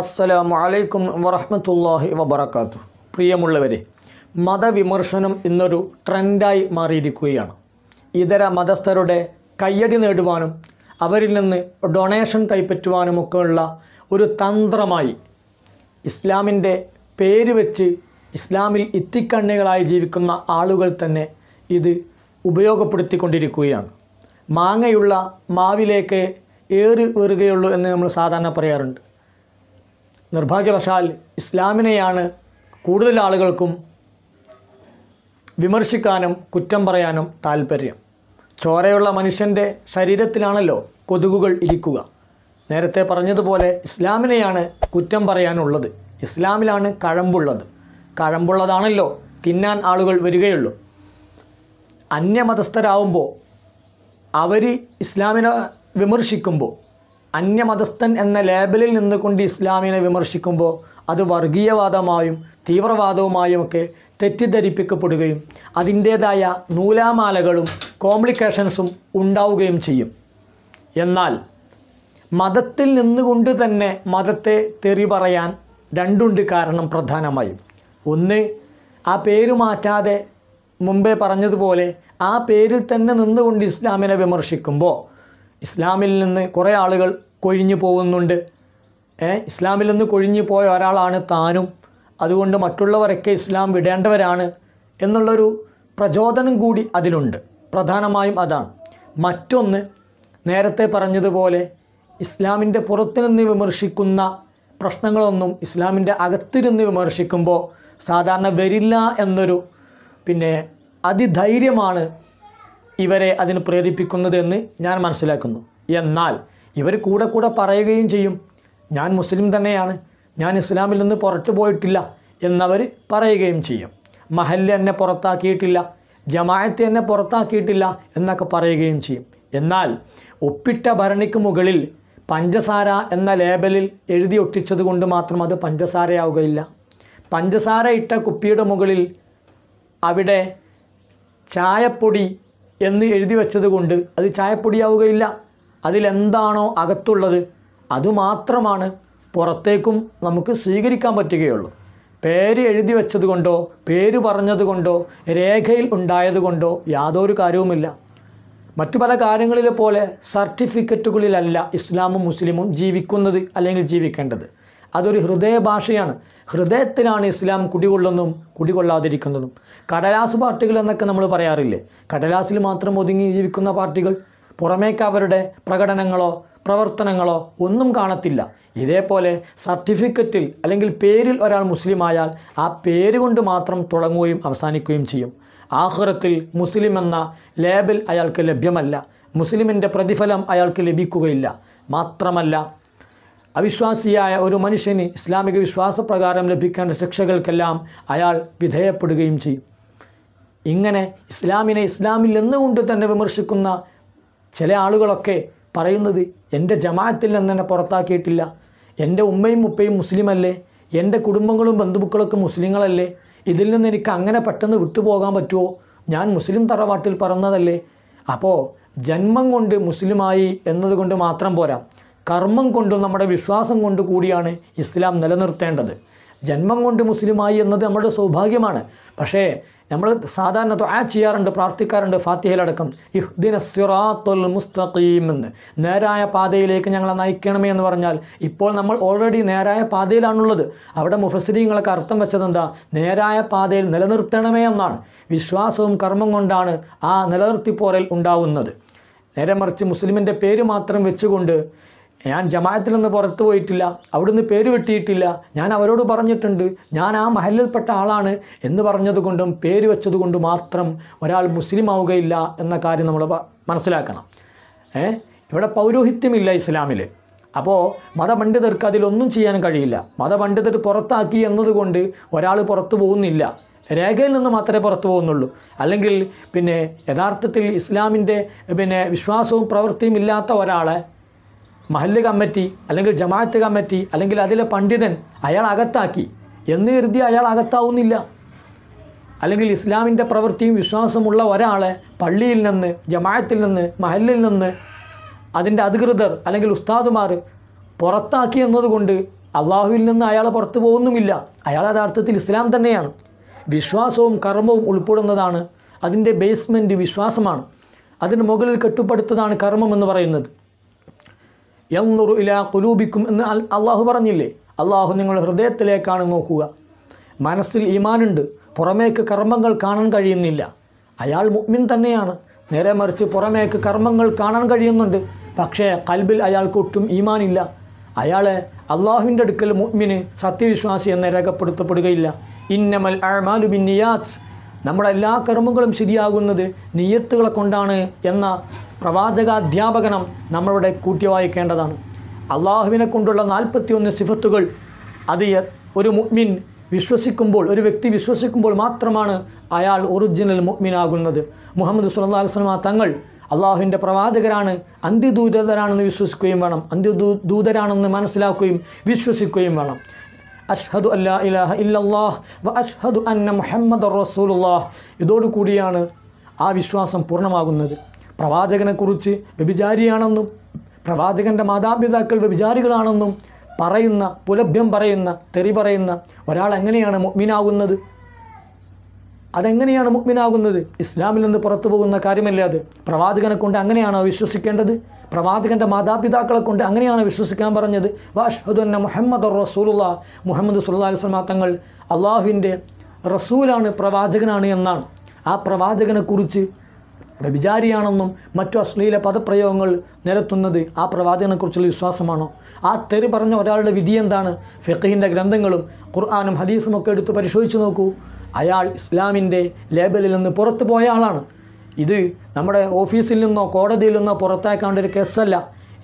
അസ്സലാമു അലൈക്കും വറഹമത്തല്ലാഹി വബർക്കാത്തു പ്രിയമുള്ളവരെ മതവിമർശനം ഇന്നൊരു ട്രെൻഡായി മാറിയിരിക്കുകയാണ് ഇതര മതസ്ഥരുടെ കയ്യടി നേടുവാനും അവരിൽ നിന്ന് ഡൊണേഷൻ കൈപ്പറ്റുവാനുമൊക്കെയുള്ള ഒരു തന്ത്രമായി ഇസ്ലാമിൻ്റെ പേര് വെച്ച് ഇസ്ലാമിൽ ഇത്തിക്കണ്ണികളായി ജീവിക്കുന്ന ആളുകൾ തന്നെ ഇത് ഉപയോഗപ്പെടുത്തിക്കൊണ്ടിരിക്കുകയാണ് മാങ്ങയുള്ള മാവിലേക്ക് ഏറ് വരികയുള്ളൂ എന്ന് നമ്മൾ സാധാരണ പറയാറുണ്ട് നിർഭാഗ്യവശാൽ ഇസ്ലാമിനെയാണ് കൂടുതൽ ആളുകൾക്കും വിമർശിക്കാനും കുറ്റം പറയാനും താല്പര്യം ചോരയുള്ള മനുഷ്യൻ്റെ ശരീരത്തിലാണല്ലോ കൊതുകുകൾ ഇരിക്കുക നേരത്തെ പറഞ്ഞതുപോലെ ഇസ്ലാമിനെയാണ് കുറ്റം പറയാനുള്ളത് ഇസ്ലാമിലാണ് കഴമ്പുള്ളത് കഴമ്പുള്ളതാണല്ലോ തിന്നാൻ ആളുകൾ വരികയുള്ളൂ അന്യമതസ്ഥരാവുമ്പോൾ അവർ ഇസ്ലാമിനെ വിമർശിക്കുമ്പോൾ അന്യമതസ്ഥൻ എന്ന ലേബലിൽ നിന്നുകൊണ്ട് ഇസ്ലാമിനെ വിമർശിക്കുമ്പോൾ അത് വർഗീയവാദമായും ഒക്കെ തെറ്റിദ്ധരിപ്പിക്കപ്പെടുകയും അതിൻ്റേതായ നൂലാമാലകളും കോംപ്ലിക്കേഷൻസും ഉണ്ടാവുകയും ചെയ്യും എന്നാൽ മതത്തിൽ നിന്നുകൊണ്ട് തന്നെ മതത്തെ തെറി പറയാൻ രണ്ടുണ്ട് കാരണം പ്രധാനമായും ഒന്ന് ആ പേര് മാറ്റാതെ മുമ്പേ പറഞ്ഞതുപോലെ ആ പേരിൽ തന്നെ നിന്നുകൊണ്ട് ഇസ്ലാമിനെ വിമർശിക്കുമ്പോൾ ഇസ്ലാമിൽ നിന്ന് കുറേ ആളുകൾ കൊഴിഞ്ഞു പോകുന്നുണ്ട് ഇസ്ലാമിൽ നിന്ന് കൊഴിഞ്ഞു പോയ ഒരാളാണ് താനും അതുകൊണ്ട് മറ്റുള്ളവരൊക്കെ ഇസ്ലാം വിടേണ്ടവരാണ് എന്നുള്ളൊരു പ്രചോദനം കൂടി അതിലുണ്ട് പ്രധാനമായും അതാണ് മറ്റൊന്ന് നേരത്തെ പറഞ്ഞതുപോലെ ഇസ്ലാമിൻ്റെ പുറത്തുനിന്ന് വിമർശിക്കുന്ന പ്രശ്നങ്ങളൊന്നും ഇസ്ലാമിൻ്റെ അകത്തിരുന്ന് വിമർശിക്കുമ്പോൾ സാധാരണ വരില്ല എന്നൊരു പിന്നെ അതിധൈര്യമാണ് ഇവരെ അതിന് എന്ന് ഞാൻ മനസ്സിലാക്കുന്നു എന്നാൽ ഇവർ കൂടെ കൂടെ പറയുകയും ചെയ്യും ഞാൻ മുസ്ലിം തന്നെയാണ് ഞാൻ ഇസ്ലാമിൽ നിന്ന് പുറത്തു പോയിട്ടില്ല എന്നവർ പറയുകയും ചെയ്യും മഹല്ല് എന്നെ പുറത്താക്കിയിട്ടില്ല ജമായത്ത് എന്നെ പുറത്താക്കിയിട്ടില്ല എന്നൊക്കെ പറയുകയും ചെയ്യും എന്നാൽ ഒപ്പിട്ട ഭരണിക്ക് മുകളിൽ പഞ്ചസാര എന്ന ലേബലിൽ എഴുതി ഒട്ടിച്ചത് കൊണ്ട് മാത്രം അത് പഞ്ചസാരയാവുകയില്ല പഞ്ചസാര ഇട്ട കുപ്പിയുടെ മുകളിൽ അവിടെ ചായപ്പൊടി എന്ന് എഴുതി വെച്ചത് കൊണ്ട് അത് ചായപ്പൊടിയാവുകയില്ല അതിലെന്താണോ അകത്തുള്ളത് അതുമാത്രമാണ് പുറത്തേക്കും നമുക്ക് സ്വീകരിക്കാൻ പറ്റുകയുള്ളൂ പേര് എഴുതി വെച്ചത് കൊണ്ടോ പേര് പറഞ്ഞത് കൊണ്ടോ രേഖയിൽ ഉണ്ടായത് കൊണ്ടോ യാതൊരു കാര്യവുമില്ല മറ്റു പല കാര്യങ്ങളിലെ പോലെ സർട്ടിഫിക്കറ്റുകളിലല്ല ഇസ്ലാമും മുസ്ലിമും ജീവിക്കുന്നത് അല്ലെങ്കിൽ ജീവിക്കേണ്ടത് അതൊരു ഹൃദയ ഭാഷയാണ് ഹൃദയത്തിലാണ് ഇസ്ലാം കുടികൊള്ളുന്നതും കുടികൊള്ളാതിരിക്കുന്നതും കടലാസ് പാർട്ടികൾ എന്നൊക്കെ നമ്മൾ പറയാറില്ലേ കടലാസിൽ മാത്രം ഒതുങ്ങി ജീവിക്കുന്ന പാർട്ടികൾ പുറമേക്ക് അവരുടെ പ്രകടനങ്ങളോ പ്രവർത്തനങ്ങളോ ഒന്നും കാണത്തില്ല ഇതേപോലെ സർട്ടിഫിക്കറ്റിൽ അല്ലെങ്കിൽ പേരിൽ ഒരാൾ മുസ്ലിമായാൽ ആ പേര് കൊണ്ട് മാത്രം തുടങ്ങുകയും അവസാനിക്കുകയും ചെയ്യും ആഹ്റത്തിൽ മുസ്ലിം എന്ന ലേബൽ അയാൾക്ക് ലഭ്യമല്ല മുസ്ലിമിൻ്റെ പ്രതിഫലം അയാൾക്ക് ലഭിക്കുകയില്ല മാത്രമല്ല അവിശ്വാസിയായ ഒരു മനുഷ്യന് ഇസ്ലാമിക വിശ്വാസപ്രകാരം ലഭിക്കേണ്ട ശിക്ഷകൾക്കെല്ലാം അയാൾ വിധേയപ്പെടുകയും ചെയ്യും ഇങ്ങനെ ഇസ്ലാമിനെ ഇസ്ലാമിൽ നിന്നുകൊണ്ട് തന്നെ വിമർശിക്കുന്ന ചില ആളുകളൊക്കെ പറയുന്നത് എൻ്റെ ജമാഅത്തിൽ നിന്ന് തന്നെ പുറത്താക്കിയിട്ടില്ല എൻ്റെ ഉമ്മയും ഉപ്പയും മുസ്ലിമല്ലേ എൻ്റെ കുടുംബങ്ങളും ബന്ധുക്കളൊക്കെ മുസ്ലിങ്ങളല്ലേ ഇതിൽ നിന്ന് എനിക്ക് അങ്ങനെ പെട്ടെന്ന് വിട്ടുപോകാൻ പറ്റുമോ ഞാൻ മുസ്ലിം തറവാട്ടിൽ പറഞ്ഞതല്ലേ അപ്പോൾ ജന്മം കൊണ്ട് മുസ്ലിമായി എന്നതുകൊണ്ട് മാത്രം പോരാ കർമ്മം കൊണ്ടും നമ്മുടെ വിശ്വാസം കൊണ്ട് കൂടിയാണ് ഇസ്ലാം നിലനിർത്തേണ്ടത് ജന്മം കൊണ്ട് മുസ്ലിമായി എന്നത് നമ്മുടെ സൗഭാഗ്യമാണ് പക്ഷേ നമ്മൾ സാധാരണ ആ ചെയ്യാറുണ്ട് പ്രാർത്ഥിക്കാറുണ്ട് ഫാത്തിഹയിലടക്കം ഇഹ്ദിനസ്യുറാത്തുൽ മുസ്തഖീം എന്ന് നേരായ പാതയിലേക്ക് ഞങ്ങളെ നയിക്കണമേ എന്ന് പറഞ്ഞാൽ ഇപ്പോൾ നമ്മൾ ഓൾറെഡി നേരായ പാതയിലാണുള്ളത് അവിടെ മുഫസിലീങ്ങളൊക്കെ അർത്ഥം വെച്ചത് എന്താ നേരായ പാതയിൽ നിലനിർത്തണമേ എന്നാണ് വിശ്വാസവും കർമ്മം കൊണ്ടാണ് ആ നിലനിർത്തിപ്പോരൽ ഉണ്ടാവുന്നത് നേരെ മറിച്ച് മുസ്ലിമിൻ്റെ പേര് മാത്രം വെച്ചുകൊണ്ട് ഞാൻ ജമായത്തിൽ നിന്ന് പുറത്തു പോയിട്ടില്ല അവിടുന്ന് പേര് വെട്ടിയിട്ടില്ല ഞാൻ അവരോട് പറഞ്ഞിട്ടുണ്ട് ഞാൻ ആ മഹലിൽപ്പെട്ട ആളാണ് എന്ന് പറഞ്ഞതുകൊണ്ടും പേര് വെച്ചതുകൊണ്ടും മാത്രം ഒരാൾ മുസ്ലിം ആവുകയില്ല എന്ന കാര്യം നമ്മൾ മനസ്സിലാക്കണം ഏ ഇവിടെ പൗരോഹിത്യമില്ല ഇസ്ലാമിൽ അപ്പോൾ മതപണ്ഡിതർക്ക് അതിലൊന്നും ചെയ്യാൻ കഴിയില്ല മതപണ്ഡിതർ പുറത്താക്കി എന്നതുകൊണ്ട് ഒരാൾ പുറത്തു പോകുന്നില്ല രേഖയിൽ നിന്ന് മാത്രമേ പുറത്തു പോകുന്നുള്ളൂ അല്ലെങ്കിൽ പിന്നെ യഥാർത്ഥത്തിൽ ഇസ്ലാമിൻ്റെ പിന്നെ വിശ്വാസവും പ്രവൃത്തിയും ഇല്ലാത്ത ഒരാളെ മഹല്ല് കമ്മിറ്റി അല്ലെങ്കിൽ ജമാഅത്ത് കമ്മിറ്റി അല്ലെങ്കിൽ അതിലെ പണ്ഡിതൻ അയാൾ അകത്താക്കി എന്ന് കരുതി അയാൾ അകത്താവുന്നില്ല അല്ലെങ്കിൽ ഇസ്ലാമിൻ്റെ പ്രവൃത്തിയും വിശ്വാസമുള്ള ഒരാളെ പള്ളിയിൽ നിന്ന് ജമാഅത്തിൽ നിന്ന് മഹല്ലിൽ നിന്ന് അതിൻ്റെ അധികൃതർ അല്ലെങ്കിൽ ഉസ്താദുമാർ പുറത്താക്കി എന്നതുകൊണ്ട് അള്ളാഹുവിൽ നിന്ന് അയാൾ പുറത്തു പോകുന്നുമില്ല അയാൾ യഥാർത്ഥത്തിൽ ഇസ്ലാം തന്നെയാണ് വിശ്വാസവും കർമ്മവും ഉൾപ്പെടുന്നതാണ് അതിൻ്റെ ബേസ്മെൻറ്റ് വിശ്വാസമാണ് അതിന് മുകളിൽ കെട്ടുപ്പടുത്തതാണ് കർമ്മം എന്ന് പറയുന്നത് എന്നുറു ഇല കുലൂബിക്കും എന്ന് അള്ളാഹു പറഞ്ഞില്ലേ അള്ളാഹു നിങ്ങളുടെ ഹൃദയത്തിലേക്കാണ് നോക്കുക മനസ്സിൽ ഈമാനുണ്ട് പുറമേക്ക് കർമ്മങ്ങൾ കാണാൻ കഴിയുന്നില്ല അയാൾ മുഗ്മിൻ തന്നെയാണ് നേരെ മറിച്ച് പുറമേക്ക് കർമ്മങ്ങൾ കാണാൻ കഴിയുന്നുണ്ട് പക്ഷേ കൽബിൽ അയാൾക്കൊട്ടും ഈമാനില്ല അയാളെ അള്ളാഹുവിൻ്റെ അടുക്കൽ മുഗ്മിന് സത്യവിശ്വാസി എന്ന് രേഖപ്പെടുത്തപ്പെടുകയില്ല ഇന്നമൽ അഴമാലുബിൻ നിയാസ് നമ്മുടെ എല്ലാ കർമ്മങ്ങളും ശരിയാകുന്നത് നിയത്തുകളെ കൊണ്ടാണ് എന്ന പ്രവാചകാധ്യാപകനം നമ്മളുടെ കൂട്ടിവായിക്കേണ്ടതാണ് അള്ളാഹുവിനെ കൊണ്ടുള്ള നാൽപ്പത്തിയൊന്ന് സിഫത്തുകൾ അത് ഒരു മുഗ്മിൻ വിശ്വസിക്കുമ്പോൾ ഒരു വ്യക്തി വിശ്വസിക്കുമ്പോൾ മാത്രമാണ് അയാൾ ഒറിജിനൽ മുഗ്മിനാകുന്നത് മുഹമ്മദ് സുല്ലാസ്ലമ തങ്ങൾ അള്ളാഹുവിൻ്റെ പ്രവാചകരാണ് അന്ത്യദൂതരാണെന്ന് വിശ്വസിക്കുകയും വേണം അന്ത്യദൂ ദൂതരാണെന്ന് മനസ്സിലാക്കുകയും വിശ്വസിക്കുകയും വേണം അഷ്ഹദു അല്ലാ ഇലാഹ ഇല്ലല്ലാഹ് വ അഷ്ഹദു അന്ന മുഹമ്മദ് റസൂലുല്ലാഹ് ഇതോടുകൂടിയാണ് ആ വിശ്വാസം പൂർണ്ണമാകുന്നത് പ്രവാചകനെക്കുറിച്ച് വ്യഭിചാരിയാണെന്നും പ്രവാചകൻ്റെ മാതാപിതാക്കൾ വ്യഭിചാരികളാണെന്നും പറയുന്ന പുലഭ്യം പറയുന്ന തെറി പറയുന്ന ഒരാൾ എങ്ങനെയാണ് മീനാകുന്നത് അതെങ്ങനെയാണ് മുഗ്മിനാകുന്നത് ഇസ്ലാമിൽ നിന്ന് പുറത്തു പോകുന്ന കാര്യമല്ല അത് പ്രവാചകനെ കൊണ്ട് അങ്ങനെയാണോ വിശ്വസിക്കേണ്ടത് പ്രവാചകൻ്റെ മാതാപിതാക്കളെ കൊണ്ട് അങ്ങനെയാണ് വിശ്വസിക്കാൻ പറഞ്ഞത് വാഷ്ഹുദുന്ന മുഹമ്മദ് റസൂലുള്ള മുഹമ്മദ് സുല്ലാ അലിസ്ലാം തങ്ങൾ അള്ളാഹുവിൻ്റെ റസൂലാണ് പ്രവാചകനാണ് എന്നാണ് ആ പ്രവാചകനെക്കുറിച്ച് വ്യഭിചാരിയാണെന്നും മറ്റു അശ്ലീല പദപ്രയോഗങ്ങൾ നിരത്തുന്നത് ആ പ്രവാചകനെക്കുറിച്ചുള്ള വിശ്വാസമാണോ ആ തെറി പറഞ്ഞ ഒരാളുടെ വിധി എന്താണ് ഫെഖീൻ്റെ ഗ്രന്ഥങ്ങളും ഖുർആാനും ഹദീസും ഒക്കെ എടുത്ത് പരിശോധിച്ച് നോക്കൂ അയാൾ ഇസ്ലാമിൻ്റെ ലേബലിൽ നിന്ന് പുറത്തു പോയ ആളാണ് ഇത് നമ്മുടെ ഓഫീസിൽ നിന്നോ കോടതിയിൽ നിന്നോ പുറത്താക്കേണ്ട ഒരു കേസല്ല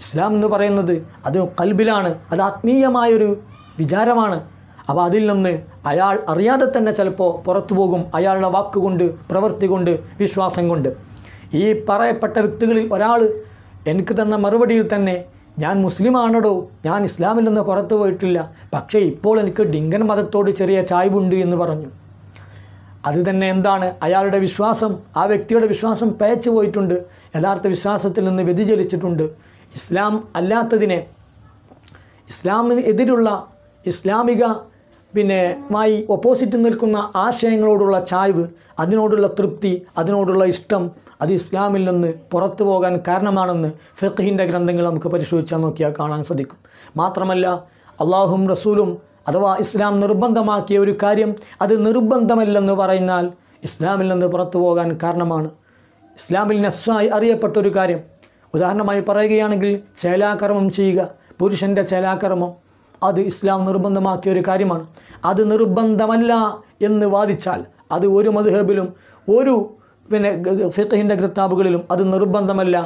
ഇസ്ലാം എന്ന് പറയുന്നത് അത് കൽബിലാണ് അത് ആത്മീയമായൊരു വിചാരമാണ് അപ്പോൾ അതിൽ നിന്ന് അയാൾ അറിയാതെ തന്നെ ചിലപ്പോൾ പുറത്തു പോകും അയാളുടെ വാക്കുകൊണ്ട് പ്രവൃത്തി കൊണ്ട് വിശ്വാസം കൊണ്ട് ഈ പറയപ്പെട്ട വ്യക്തികളിൽ ഒരാൾ എനിക്ക് തന്ന മറുപടിയിൽ തന്നെ ഞാൻ മുസ്ലിമാണോ ഞാൻ ഇസ്ലാമിൽ നിന്ന് പുറത്തു പോയിട്ടില്ല പക്ഷേ ഇപ്പോൾ എനിക്ക് ഡിങ്കൻ മതത്തോട് ചെറിയ ചായ്വുണ്ട് എന്ന് പറഞ്ഞു അത് തന്നെ എന്താണ് അയാളുടെ വിശ്വാസം ആ വ്യക്തിയുടെ വിശ്വാസം പേച്ചു പോയിട്ടുണ്ട് യഥാർത്ഥ വിശ്വാസത്തിൽ നിന്ന് വ്യതിചലിച്ചിട്ടുണ്ട് ഇസ്ലാം അല്ലാത്തതിനെ ഇസ്ലാമിന് എതിരുള്ള ഇസ്ലാമിക പിന്നെ മായി ഒപ്പോസിറ്റ് നിൽക്കുന്ന ആശയങ്ങളോടുള്ള ചായ്വ് അതിനോടുള്ള തൃപ്തി അതിനോടുള്ള ഇഷ്ടം അത് ഇസ്ലാമിൽ നിന്ന് പുറത്തു പോകാൻ കാരണമാണെന്ന് ഫെഖിൻ്റെ ഗ്രന്ഥങ്ങൾ നമുക്ക് പരിശോധിച്ചാൽ നോക്കിയാൽ കാണാൻ സാധിക്കും മാത്രമല്ല അള്ളാഹും റസൂലും അഥവാ ഇസ്ലാം നിർബന്ധമാക്കിയ ഒരു കാര്യം അത് നിർബന്ധമല്ലെന്ന് പറയുന്നാൽ ഇസ്ലാമിൽ നിന്ന് പുറത്തു പോകാൻ കാരണമാണ് ഇസ്ലാമിൽ നസ്സായി അറിയപ്പെട്ട ഒരു കാര്യം ഉദാഹരണമായി പറയുകയാണെങ്കിൽ ചേലാക്രമം ചെയ്യുക പുരുഷൻ്റെ ചേലാക്രമം അത് ഇസ്ലാം നിർബന്ധമാക്കിയ ഒരു കാര്യമാണ് അത് നിർബന്ധമല്ല എന്ന് വാദിച്ചാൽ അത് ഒരു മധുഹബിലും ഒരു പിന്നെ ഫിത്തഹിൻ്റെ കൃത്താബുകളിലും അത് നിർബന്ധമല്ല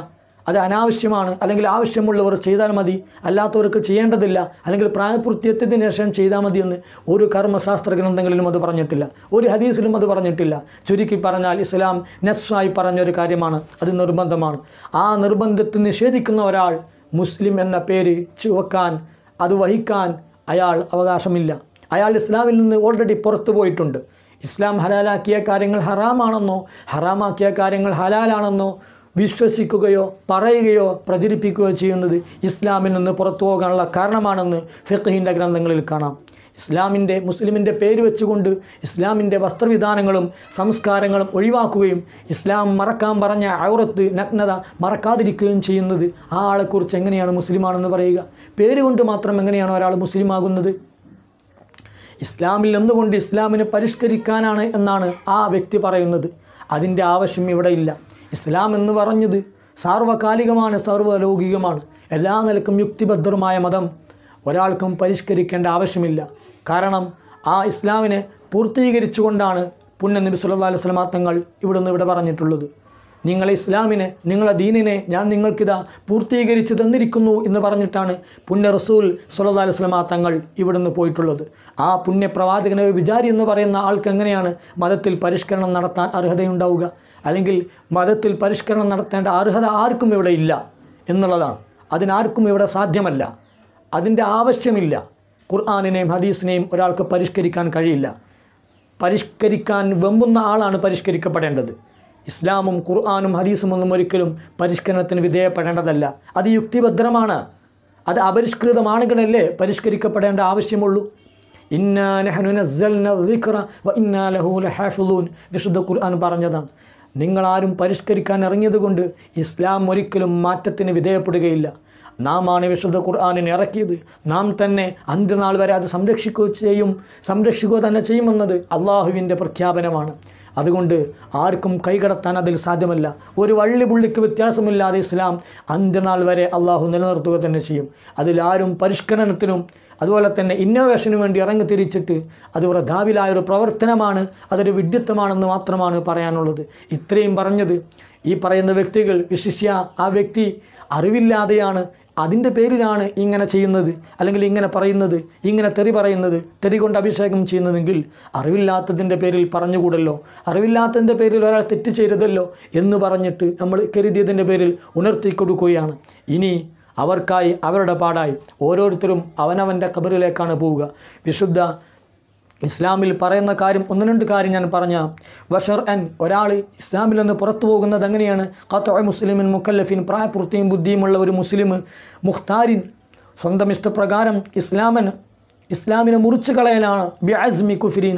അത് അനാവശ്യമാണ് അല്ലെങ്കിൽ ആവശ്യമുള്ളവർ ചെയ്താൽ മതി അല്ലാത്തവർക്ക് ചെയ്യേണ്ടതില്ല അല്ലെങ്കിൽ പ്രായപൂർത്തിയത്തിന് ശേഷം ചെയ്താൽ മതി എന്ന് ഒരു കർമ്മശാസ്ത്ര ഗ്രന്ഥങ്ങളിലും അത് പറഞ്ഞിട്ടില്ല ഒരു ഹദീസിലും അത് പറഞ്ഞിട്ടില്ല ചുരുക്കി പറഞ്ഞാൽ ഇസ്ലാം നെസ്സായി പറഞ്ഞൊരു കാര്യമാണ് അത് നിർബന്ധമാണ് ആ നിർബന്ധത്തെ നിഷേധിക്കുന്ന ഒരാൾ മുസ്ലിം എന്ന പേര് ചുവക്കാൻ അത് വഹിക്കാൻ അയാൾ അവകാശമില്ല അയാൾ ഇസ്ലാമിൽ നിന്ന് ഓൾറെഡി പുറത്തു പോയിട്ടുണ്ട് ഇസ്ലാം ഹലാലാക്കിയ കാര്യങ്ങൾ ഹറാമാണെന്നോ ഹറാമാക്കിയ കാര്യങ്ങൾ ഹലാലാണെന്നോ വിശ്വസിക്കുകയോ പറയുകയോ പ്രചരിപ്പിക്കുകയോ ചെയ്യുന്നത് ഇസ്ലാമിൽ നിന്ന് പുറത്തു പോകാനുള്ള കാരണമാണെന്ന് ഫിഖഹിൻ്റെ ഗ്രന്ഥങ്ങളിൽ കാണാം ഇസ്ലാമിൻ്റെ മുസ്ലിമിൻ്റെ പേര് വെച്ചുകൊണ്ട് ഇസ്ലാമിൻ്റെ വസ്ത്രവിധാനങ്ങളും സംസ്കാരങ്ങളും ഒഴിവാക്കുകയും ഇസ്ലാം മറക്കാൻ പറഞ്ഞ ഔറത്ത് നഗ്നത മറക്കാതിരിക്കുകയും ചെയ്യുന്നത് ആ ആളെക്കുറിച്ച് എങ്ങനെയാണ് മുസ്ലിമാണെന്ന് പറയുക പേര് കൊണ്ട് മാത്രം എങ്ങനെയാണ് ഒരാൾ മുസ്ലിമാകുന്നത് ഇസ്ലാമിൽ നിന്നുകൊണ്ട് ഇസ്ലാമിനെ പരിഷ്കരിക്കാനാണ് എന്നാണ് ആ വ്യക്തി പറയുന്നത് അതിൻ്റെ ആവശ്യം ഇവിടെ ഇല്ല ഇസ്ലാം എന്ന് പറഞ്ഞത് സാർവകാലികമാണ് സാർവലൗകികമാണ് എല്ലാ നിലക്കും യുക്തിബദ്ധരുമായ മതം ഒരാൾക്കും പരിഷ്കരിക്കേണ്ട ആവശ്യമില്ല കാരണം ആ ഇസ്ലാമിനെ പൂർത്തീകരിച്ചുകൊണ്ടാണ് പുണ്യ നബി സുല്ലാ അലൈഹി വസല്ലം തങ്ങൾ ഇവിടുന്ന് ഇവിടെ പറഞ്ഞിട്ടുള്ളത് നിങ്ങൾ ഇസ്ലാമിനെ നിങ്ങളെ ദീനിനെ ഞാൻ നിങ്ങൾക്കിതാ പൂർത്തീകരിച്ച് തന്നിരിക്കുന്നു എന്ന് പറഞ്ഞിട്ടാണ് പുണ്യ റസൂൽ സുലതാ അലുസ്ലമ തങ്ങൾ ഇവിടുന്ന് പോയിട്ടുള്ളത് ആ പുണ്യപ്രവാചകനെ വിചാരി എന്ന് പറയുന്ന ആൾക്ക് എങ്ങനെയാണ് മതത്തിൽ പരിഷ്കരണം നടത്താൻ അർഹതയുണ്ടാവുക അല്ലെങ്കിൽ മതത്തിൽ പരിഷ്കരണം നടത്തേണ്ട അർഹത ആർക്കും ഇവിടെ ഇല്ല എന്നുള്ളതാണ് അതിനാർക്കും ഇവിടെ സാധ്യമല്ല അതിൻ്റെ ആവശ്യമില്ല ഖുർആാനിനെയും ഹദീസിനെയും ഒരാൾക്ക് പരിഷ്കരിക്കാൻ കഴിയില്ല പരിഷ്കരിക്കാൻ വെമ്പുന്ന ആളാണ് പരിഷ്കരിക്കപ്പെടേണ്ടത് ഇസ്ലാമും ഖുർആാനും ഹദീസും ഒന്നും ഒരിക്കലും പരിഷ്കരണത്തിന് വിധേയപ്പെടേണ്ടതല്ല അത് യുക്തിഭദ്രമാണ് അത് അപരിഷ്കൃതമാണെങ്കിലല്ലേ പരിഷ്കരിക്കപ്പെടേണ്ട ആവശ്യമുള്ളൂ വിശുദ്ധ ഖുർആൻ പറഞ്ഞതാണ് നിങ്ങളാരും പരിഷ്കരിക്കാൻ ഇറങ്ങിയതുകൊണ്ട് ഇസ്ലാം ഒരിക്കലും മാറ്റത്തിന് വിധേയപ്പെടുകയില്ല നാം ആണ് വിശുദ്ധ ഖുർആാനിനെ ഇറക്കിയത് നാം തന്നെ അന്ത്യനാൾ വരെ അത് സംരക്ഷിക്കുക ചെയ്യും സംരക്ഷിക്കുക തന്നെ ചെയ്യുമെന്നത് അള്ളാഹുവിൻ്റെ പ്രഖ്യാപനമാണ് അതുകൊണ്ട് ആർക്കും കൈകടത്താൻ അതിൽ സാധ്യമല്ല ഒരു വള്ളി പുള്ളിക്ക് വ്യത്യാസമില്ലാതെ ഇസ്ലാം അന്ത്യനാൾ വരെ അള്ളാഹു നിലനിർത്തുക തന്നെ ചെയ്യും അതിലാരും പരിഷ്കരണത്തിനും അതുപോലെ തന്നെ ഇന്നോവേഷന് വേണ്ടി ഇറങ്ങി തിരിച്ചിട്ട് അത് ഒരു പ്രവർത്തനമാണ് അതൊരു വിഡ്ഢിത്തമാണെന്ന് മാത്രമാണ് പറയാനുള്ളത് ഇത്രയും പറഞ്ഞത് ഈ പറയുന്ന വ്യക്തികൾ വിശ്വസിച്ച ആ വ്യക്തി അറിവില്ലാതെയാണ് അതിൻ്റെ പേരിലാണ് ഇങ്ങനെ ചെയ്യുന്നത് അല്ലെങ്കിൽ ഇങ്ങനെ പറയുന്നത് ഇങ്ങനെ തെറി പറയുന്നത് തെറി കൊണ്ട് അഭിഷേകം ചെയ്യുന്നതെങ്കിൽ അറിവില്ലാത്തതിൻ്റെ പേരിൽ പറഞ്ഞുകൂടല്ലോ അറിവില്ലാത്തതിൻ്റെ പേരിൽ ഒരാൾ തെറ്റ് ചെയ്തതല്ലോ എന്ന് പറഞ്ഞിട്ട് നമ്മൾ കരുതിയതിൻ്റെ പേരിൽ ഉണർത്തി കൊടുക്കുകയാണ് ഇനി അവർക്കായി അവരുടെ പാടായി ഓരോരുത്തരും അവനവൻ്റെ കബറിലേക്കാണ് പോവുക വിശുദ്ധ ഇസ്ലാമിൽ പറയുന്ന കാര്യം ഒന്ന് രണ്ട് കാര്യം ഞാൻ പറഞ്ഞ വഷർ എൻ ഒരാൾ ഇസ്ലാമിൽ നിന്ന് പുറത്തു പോകുന്നത് എങ്ങനെയാണ് ഖത്തോയ മുസ്ലിമിൻ മുക്കല്ലഫിൻ പ്രായപൂർത്തിയും ബുദ്ധിയുമുള്ള ഒരു മുസ്ലിം മുഖ്താരിൻ സ്വന്തം ഇഷ്ടപ്രകാരം ഇസ്ലാമൻ ഇസ്ലാമിനെ മുറിച്ചു കളയലാണ് ബിഅസ്മി കുഫിരീൻ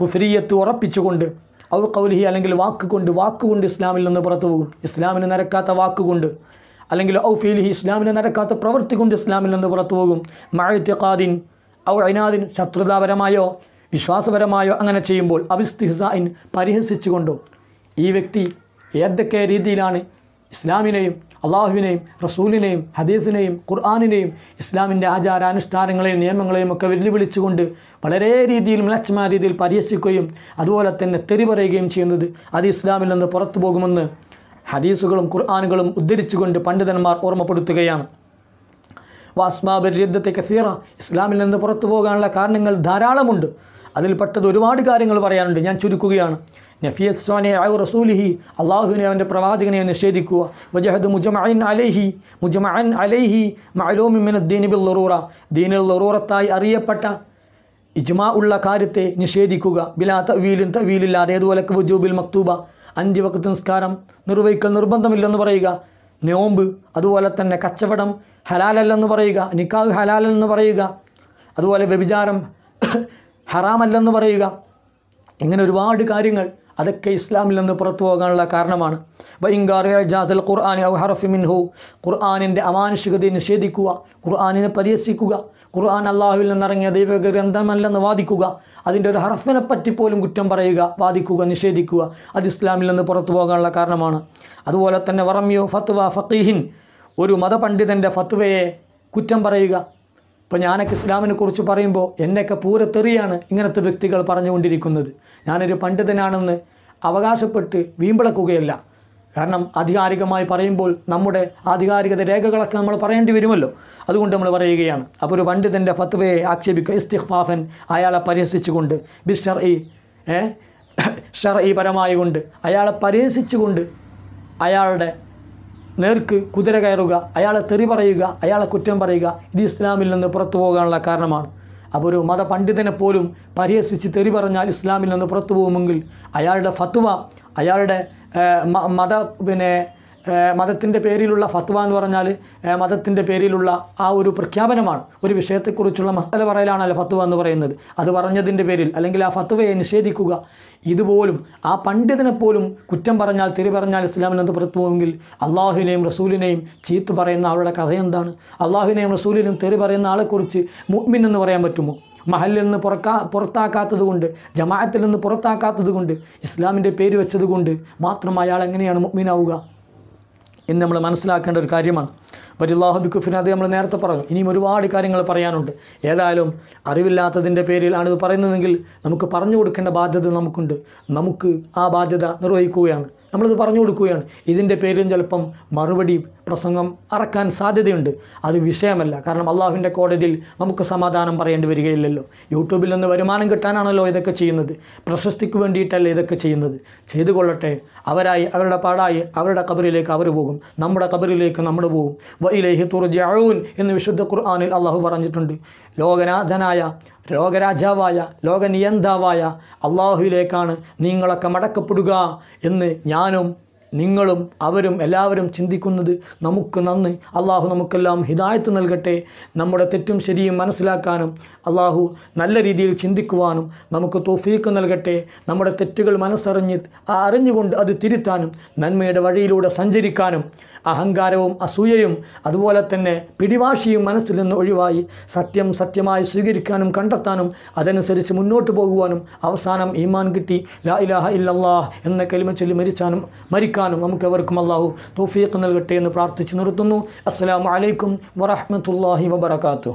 കുഫിരിയത്ത് ഉറപ്പിച്ചുകൊണ്ട് ഔ കൗലിഹി അല്ലെങ്കിൽ വാക്കുകൊണ്ട് വാക്കുകൊണ്ട് ഇസ്ലാമിൽ നിന്ന് പുറത്തു പോകും ഇസ്ലാമിന് നരക്കാത്ത വാക്കുകൊണ്ട് അല്ലെങ്കിൽ ഔ ഫീലിഹി ഇസ്ലാമിനെ നരക്കാത്ത പ്രവൃത്തി കൊണ്ട് ഇസ്ലാമിൽ നിന്ന് പുറത്തു പോകും മഴത്തിഖാദിൻ അവർ അതിനാദിന് ശത്രുതാപരമായോ വിശ്വാസപരമായോ അങ്ങനെ ചെയ്യുമ്പോൾ അവിസ്തിഹ്സായിൻ പരിഹസിച്ചുകൊണ്ടോ ഈ വ്യക്തി ഏതൊക്കെ രീതിയിലാണ് ഇസ്ലാമിനെയും അള്ളാഹുവിനെയും റസൂലിനെയും ഹദീസിനെയും ഖുർആാനിനെയും ഇസ്ലാമിൻ്റെ ആചാരാനുഷ്ഠാനങ്ങളെയും നിയമങ്ങളെയും ഒക്കെ വെല്ലുവിളിച്ചുകൊണ്ട് വളരെ രീതിയിൽ മ്ലച്ഛമായ രീതിയിൽ പരിഹസിക്കുകയും അതുപോലെ തന്നെ തെറി പറയുകയും ചെയ്യുന്നത് അത് ഇസ്ലാമിൽ നിന്ന് പുറത്തു പോകുമെന്ന് ഹദീസുകളും ഖുർആാനുകളും ഉദ്ധരിച്ചുകൊണ്ട് പണ്ഡിതന്മാർ ഓർമ്മപ്പെടുത്തുകയാണ് വാസ്മാബര്യദ്ധത്തെ കസീറ ഇസ്ലാമിൽ നിന്ന് പുറത്തു പോകാനുള്ള കാരണങ്ങൾ ധാരാളമുണ്ട് പെട്ടത് ഒരുപാട് കാര്യങ്ങൾ പറയാനുണ്ട് ഞാൻ ചുരുക്കുകയാണ് നഫിയസ്വാനെ ആയു റസൂലിഹി അള്ളാഹുവിനെ അവൻ്റെ പ്രവാചകനെ നിഷേധിക്കുക വജഹദ് മുജമഅൻ അലൈഹി മുജമഅൻ അലൈഹി മഅലോമിമിൻ ദീനി ബിൽ ലറൂറ ദീനിൽ ലറൂറത്തായി അറിയപ്പെട്ട ഇജ്മാ ഉള്ള കാര്യത്തെ നിഷേധിക്കുക ബിലാ തവീലും തവീലില്ലാതെ ഏതുപോലെ വജൂബിൽ മക്തൂബ അഞ്ച് വക്കത്ത് നിസ്കാരം നിർവഹിക്കൽ നിർബന്ധമില്ലെന്ന് പറയുക നോമ്പ് അതുപോലെ തന്നെ കച്ചവടം ഹലാലല്ലെന്ന് പറയുക നിക്കാഹ് ഹലാലെന്ന് പറയുക അതുപോലെ വ്യഭിചാരം ഹറാമല്ലെന്ന് പറയുക ഇങ്ങനെ ഒരുപാട് കാര്യങ്ങൾ അതൊക്കെ ഇസ്ലാമിൽ നിന്ന് പുറത്തു പോകാനുള്ള കാരണമാണ് വൈങ്കാറിയാസൽ ഖുർആൻ മിൻഹു ഖുർആാനിൻ്റെ അമാനുഷികതയെ നിഷേധിക്കുക ഖുർആാനിനെ പരിഹസിക്കുക ഖുർആൻ അള്ളാഹുവിൽ നിന്നിറങ്ങിയ ദൈവ ഗ്രന്ഥമല്ലെന്ന് വാദിക്കുക അതിൻ്റെ ഒരു ഹറഫിനെ പറ്റി പോലും കുറ്റം പറയുക വാദിക്കുക നിഷേധിക്കുക അത് ഇസ്ലാമിൽ നിന്ന് പുറത്തു പോകാനുള്ള കാരണമാണ് അതുപോലെ തന്നെ വറമ്യോ ഫത്വ ഫക്കീഹിൻ ഒരു മതപണ്ഡിതൻ്റെ ഫത്വയെ കുറ്റം പറയുക ഇപ്പോൾ ഞാനൊക്കെ ഇസ്ലാമിനെ കുറിച്ച് പറയുമ്പോൾ എന്നെയൊക്കെ പൂരത്തെറിയാണ് ഇങ്ങനത്തെ വ്യക്തികൾ പറഞ്ഞുകൊണ്ടിരിക്കുന്നത് ഞാനൊരു പണ്ഡിതനാണെന്ന് അവകാശപ്പെട്ട് വീമ്പിളക്കുകയല്ല കാരണം ആധികാരികമായി പറയുമ്പോൾ നമ്മുടെ ആധികാരികത രേഖകളൊക്കെ നമ്മൾ പറയേണ്ടി വരുമല്ലോ അതുകൊണ്ട് നമ്മൾ പറയുകയാണ് അപ്പോൾ ഒരു പണ്ഡിതൻ്റെ ഫത്വയെ ആക്ഷേപിക്കുക ഇസ്തിഖ്ഫാഫൻ അയാളെ പരിഹസിച്ചുകൊണ്ട് ബിഷർ ഇ ഷർ ഇ പരമായി കൊണ്ട് അയാളെ പരിഹസിച്ചുകൊണ്ട് അയാളുടെ നേർക്ക് കുതിര കയറുക അയാളെ തെറി പറയുക അയാളെ കുറ്റം പറയുക ഇത് ഇസ്ലാമിൽ നിന്ന് പുറത്തു പോകാനുള്ള കാരണമാണ് അപ്പോൾ ഒരു മതപണ്ഡിതനെ പോലും പരിഹസിച്ച് തെറി പറഞ്ഞാൽ ഇസ്ലാമിൽ നിന്ന് പുറത്തു പോകുമെങ്കിൽ അയാളുടെ ഫത്വ അയാളുടെ മത പിന്നെ മതത്തിൻ്റെ പേരിലുള്ള ഫത്വ എന്ന് പറഞ്ഞാൽ മതത്തിൻ്റെ പേരിലുള്ള ആ ഒരു പ്രഖ്യാപനമാണ് ഒരു വിഷയത്തെക്കുറിച്ചുള്ള മസല പറയലാണല്ലോ ഫത്വ എന്ന് പറയുന്നത് അത് പറഞ്ഞതിൻ്റെ പേരിൽ അല്ലെങ്കിൽ ആ ഫത്വയെ നിഷേധിക്കുക ഇതുപോലും ആ പണ്ഡിതനെ പോലും കുറ്റം പറഞ്ഞാൽ തിരി പറഞ്ഞാൽ ഇസ്ലാമിനെന്ത് പുറത്തുപോകുമെങ്കിൽ അള്ളാഹുവിനെയും റസൂലിനെയും ചീത്ത് പറയുന്ന ആളുടെ കഥ എന്താണ് അള്ളാഹുവിനെയും റസൂലിനും തെറി പറയുന്ന ആളെക്കുറിച്ച് മുഹ്മിൻ എന്ന് പറയാൻ പറ്റുമോ മഹലിൽ നിന്ന് പുറക്കാ പുറത്താക്കാത്തത് കൊണ്ട് ജമാഅത്തിൽ നിന്ന് പുറത്താക്കാത്തത് കൊണ്ട് ഇസ്ലാമിൻ്റെ പേര് വെച്ചത് കൊണ്ട് മാത്രം അയാൾ എങ്ങനെയാണ് മുഹ്മിനാവുക എന്ന് നമ്മൾ മനസ്സിലാക്കേണ്ട ഒരു കാര്യമാണ് വരില്ലാഹു ബിക്കുഫിന് അത് നമ്മൾ നേരത്തെ പറഞ്ഞു ഇനിയും ഒരുപാട് കാര്യങ്ങൾ പറയാനുണ്ട് ഏതായാലും അറിവില്ലാത്തതിൻ്റെ പേരിൽ ആണിത് പറയുന്നതെങ്കിൽ നമുക്ക് പറഞ്ഞു കൊടുക്കേണ്ട ബാധ്യത നമുക്കുണ്ട് നമുക്ക് ആ ബാധ്യത നിർവഹിക്കുകയാണ് നമ്മളിത് പറഞ്ഞു കൊടുക്കുകയാണ് ഇതിൻ്റെ പേരും ചിലപ്പം മറുപടി പ്രസംഗം അറക്കാൻ സാധ്യതയുണ്ട് അത് വിഷയമല്ല കാരണം അള്ളാഹുവിൻ്റെ കോടതിയിൽ നമുക്ക് സമാധാനം പറയേണ്ടി വരികയില്ലല്ലോ യൂട്യൂബിൽ നിന്ന് വരുമാനം കിട്ടാനാണല്ലോ ഇതൊക്കെ ചെയ്യുന്നത് പ്രശസ്തിക്ക് വേണ്ടിയിട്ടല്ലേ ഇതൊക്കെ ചെയ്യുന്നത് ചെയ്തു കൊള്ളട്ടെ അവരായി അവരുടെ പാടായി അവരുടെ കബറിലേക്ക് അവർ പോകും നമ്മുടെ കബറിലേക്ക് നമ്മൾ പോകും വൈലേഹി തുർജാവൂൻ എന്ന് വിശുദ്ധ ഖുർആാനിൽ അള്ളാഹു പറഞ്ഞിട്ടുണ്ട് ലോകനാഥനായ ലോകരാജാവായ ലോകനിയന്താവായ അള്ളാഹുവിലേക്കാണ് നിങ്ങളൊക്കെ മടക്കപ്പെടുക എന്ന് ഞാനും നിങ്ങളും അവരും എല്ലാവരും ചിന്തിക്കുന്നത് നമുക്ക് നന്ദി അള്ളാഹു നമുക്കെല്ലാം ഹിതായത്ത് നൽകട്ടെ നമ്മുടെ തെറ്റും ശരിയും മനസ്സിലാക്കാനും അള്ളാഹു നല്ല രീതിയിൽ ചിന്തിക്കുവാനും നമുക്ക് തോഫീക്ക് നൽകട്ടെ നമ്മുടെ തെറ്റുകൾ മനസ്സറിഞ്ഞ് അറിഞ്ഞുകൊണ്ട് അത് തിരുത്താനും നന്മയുടെ വഴിയിലൂടെ സഞ്ചരിക്കാനും അഹങ്കാരവും അസൂയയും അതുപോലെ തന്നെ പിടിവാശിയും മനസ്സിൽ നിന്ന് ഒഴിവായി സത്യം സത്യമായി സ്വീകരിക്കാനും കണ്ടെത്താനും അതനുസരിച്ച് മുന്നോട്ട് പോകുവാനും അവസാനം ഈമാൻ കിട്ടി ലാ ഇലാഹ ഇല്ലല്ലാഹ് എന്ന കലിമ ചൊല്ലി മരിച്ചാനും മരിക്കാനും കേൾക്കാനും എവർക്കും അള്ളാഹു തൗഫീഖ് നൽകട്ടെ എന്ന് പ്രാർത്ഥിച്ച് നിർത്തുന്നു അസ്സാം വലൈക്കും വറഹമത്തല്ലാഹി വബർക്കാത്തു